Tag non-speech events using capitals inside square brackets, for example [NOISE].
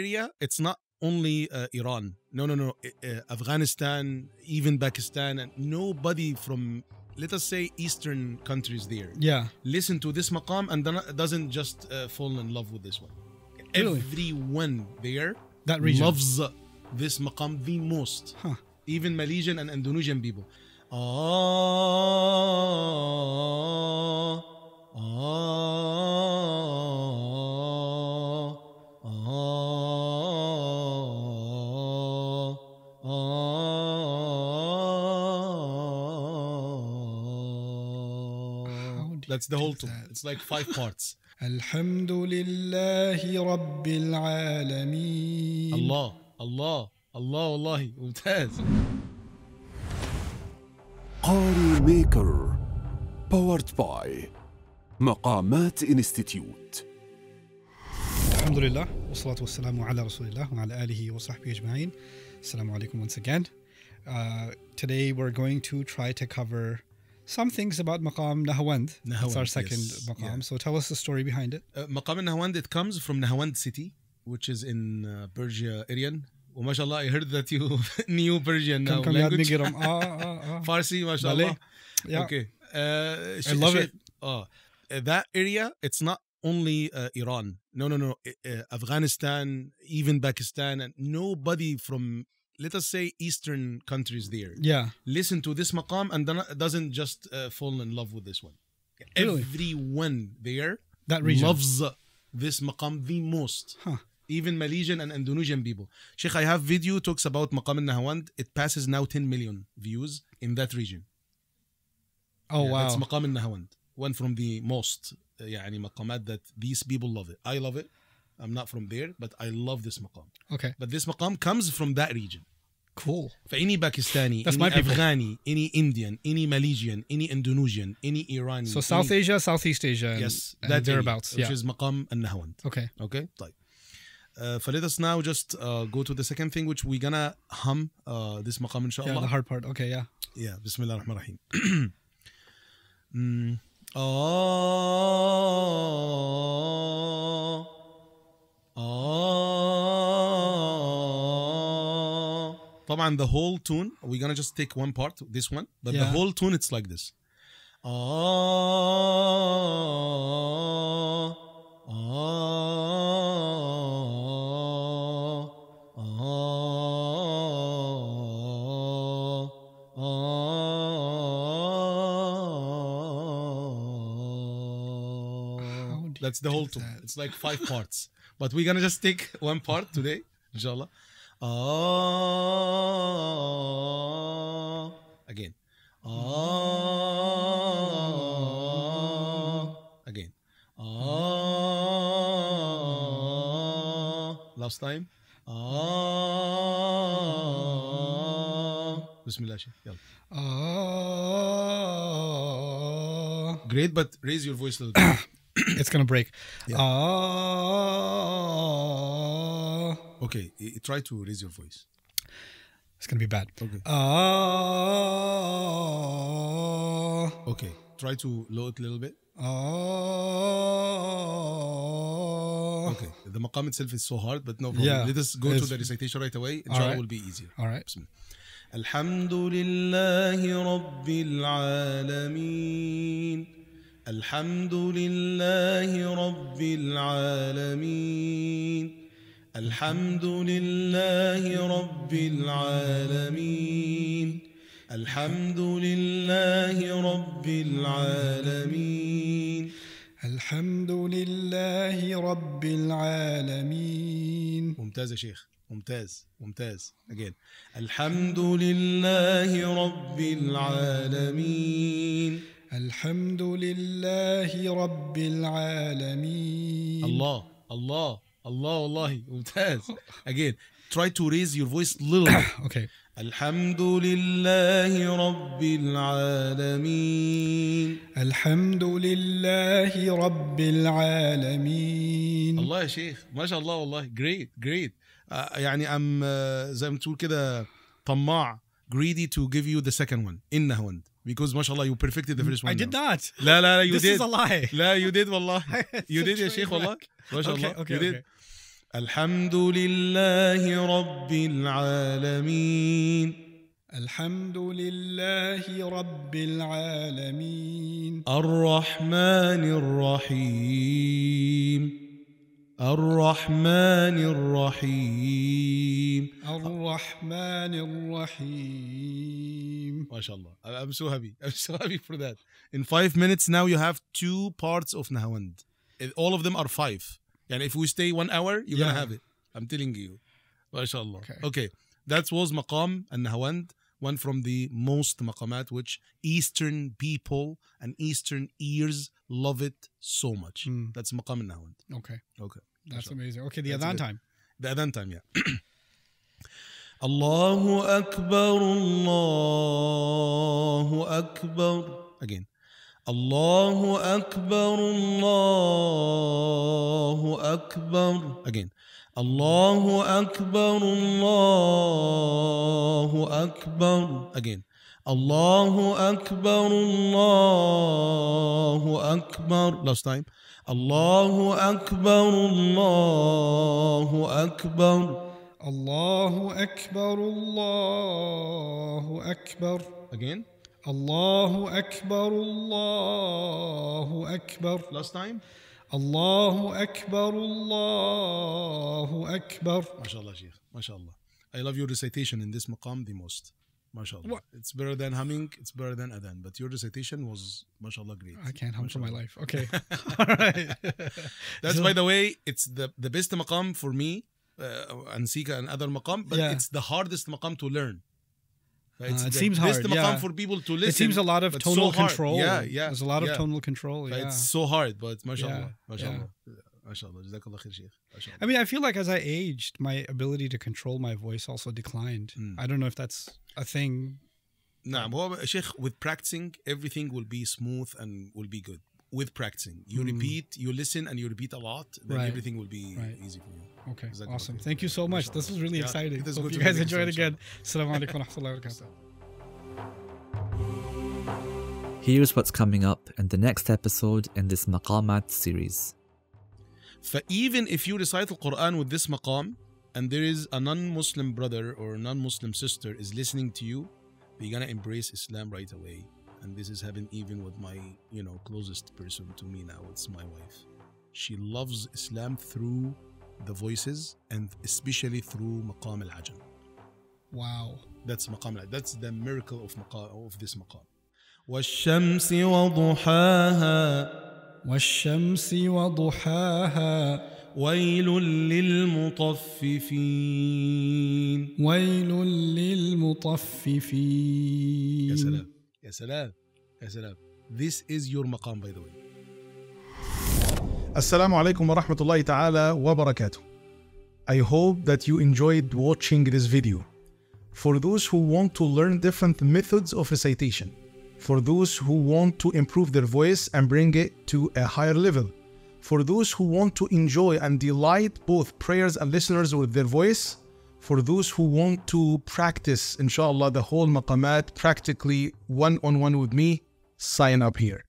area, it's not only uh, Iran. No, no, no. Uh, Afghanistan, even Pakistan, and nobody from let us say eastern countries there yeah listen to this maqam and doesn't just uh, fall in love with this one really? everyone there that region loves uh, this maqam the most huh. even malaysian and indonesian people ah, ah. ah. That's the whole tome. It's like five parts. الحمد لله رب العالمين الله الله الله والله ممتاز قاري ميكر باورد باي مقامات انستيتيوت الحمد لله والصلاة والسلام على رسول الله وعلى آله وصحبه أجمعين السلام عليكم once again uh, today we're going to try to cover some things about Maqam Nahawand. Nahawand That's our second yes. Maqam. Yeah. So tell us the story behind it. Uh, Maqam Nahawand, it comes from Nahawand city, which is in uh, Persia, Iran. Well, oh, mashallah, I heard that you [LAUGHS] knew Persian now. Come language. [LAUGHS] Ah, ah, ah, ah. Farsi, mashallah. Yeah. Okay. Uh, I love it. Oh. that area, it's not only uh, Iran. No, no, no. Uh, uh Afghanistan, even Pakistan, and nobody from let us say eastern countries there yeah listen to this maqam and doesn't just uh, fall in love with this one really? everyone there that region loves this maqam the most huh. even malaysian and indonesian people sheikh i have video talks about maqam al-nahawand it passes now 10 million views in that region oh yeah, wow that's maqam al-nahawand one from the most uh, any maqamat that these people love it I love it I'm not from there, but I love this maqam. Okay. But this maqam comes from that region. Cool. For any That's any Afghani, any Indian, any Malaysian, any Indonesian, any Iranian. So South any... Asia, Southeast Asia. yes, and that thereabouts. yeah. Which is maqam and Nahawand. Okay. Okay. Like. Uh, let us now just uh, go to the second thing which we're gonna hum uh, this maqam inshallah. Yeah, the hard part. Okay, yeah. Yeah, Bismillah ar-Rahman ar-Rahim. [CLEARS THROAT] mm. oh. طبعا the whole tune we're gonna just take one part this one but yeah. the whole tune it's like this آه ah, آه ah, ah, That's the whole tune. That? It's like five parts. But we're gonna just take one part today, inshallah. Ah. Again. Ah. Again. Ah. Last time. Ah. بسم الله شيخ great but raise your voice a little bit [COUGHS] it's gonna break yeah. Okay, try to raise your voice. It's gonna be bad. Okay. Oh. Okay. Try to lower it a little bit. Oh. Okay. The maqam itself is so hard, but no problem. Yeah, Let us go to the recitation right away. Inshallah right. will be easier. All right. Bismillah. الحمد لله رب العالمين الحمد لله رب العالمين الحمد لله رب العالمين الحمد لله رب العالمين الحمد لله رب العالمين ممتاز يا شيخ ممتاز ممتاز اجل الحمد لله رب العالمين الحمد لله رب العالمين الله الله الله والله ممتاز [LAUGHS] again try to raise your voice little [COUGHS] okay الحمد لله رب العالمين الحمد لله رب العالمين الله يا شيخ ما شاء الله والله great great آه، يعني ام آه، زي ما تقول كده طماع greedy to give you the second one انه انت because ما شاء الله you perfected the first one. I did not. لا لا لا you This did. This is a lie. لا you did والله. [LAUGHS] you did يا شيخ والله. ما شاء الله. Okay, okay, you did. Okay. الحمد لله رب العالمين. الحمد لله رب العالمين. الرحمن الرحيم. الرحمن الرحيم الرحمن الرحيم ما شاء الله I'm so happy [LAUGHS] I'm so happy for that in five minutes now you have two parts of Nahawand all of them are five and if we stay one hour you're yeah. gonna have it I'm telling you ما شاء الله okay, okay. that was and Nahawand one from the most maqamat which Eastern people and Eastern ears love it so much. Mm. That's maqam al-Nawand. Okay. Okay. That's Inshallah. amazing. Okay, the That's adhan time. The adhan time, yeah. [CLEARS THROAT] Allahu akbar. Allahu akbar. again Allahu akbar. الله أكبر again الله أكبر الله أكبر again الله أكبر الله أكبر last time الله أكبر الله أكبر الله أكبر الله أكبر again الله أكبر الله أكبر last time الله أكبر الله أكبر ما شاء الله شيخ ما شاء الله I love your recitation in this maqam the most MashaAllah. It's better than humming, it's better than adhan. But your recitation was, الله great. I can't hum for my life. Okay. [LAUGHS] [LAUGHS] All right. [LAUGHS] That's, so, by the way, it's the, the best maqam for me, uh, and Sika and other maqam, but yeah. it's the hardest maqam to learn. It's, uh, it seems hard. Yeah. for people to listen. It seems a lot of tonal so control. Yeah, yeah. There's a lot yeah. of tonal control. Yeah. It's so hard, but mashallah, yeah. mashallah. Yeah. I mean, I feel like as I aged, my ability to control my voice also declined. Mm. I don't know if that's a thing. Nah, Sheikh, with practicing, everything will be smooth and will be good. With practicing, you mm. repeat, you listen, and you repeat a lot, then right. everything will be right. easy for you. Okay. Awesome. Thank you so much. This was really yeah, exciting. Hope you guys enjoyed again. Assalamu alaikum warahmatullahi wabarakatuh. Here's what's coming up in the next episode in this Maqamat series. For even if you recite the Quran with this maqam and there is a non-Muslim brother or non-Muslim sister is listening to you, you are gonna embrace Islam right away. And this is happening even with my, you know, closest person to me now. It's my wife. She loves Islam through the voices and especially through مقام العجم. Wow. That's مقام العجم. That's the miracle of مقام of this مقام. والشمس وضحاها والشمس وضحاها ويل للمطففين ويل للمطففين يا سلام يا سلام يا سلام This is your مقام by the way Assalamu alaikum wa rahmatullahi ta'ala wa barakatuh. I hope that you enjoyed watching this video. For those who want to learn different methods of recitation, for those who want to improve their voice and bring it to a higher level, for those who want to enjoy and delight both prayers and listeners with their voice, for those who want to practice, inshallah, the whole maqamat practically one on one with me, sign up here.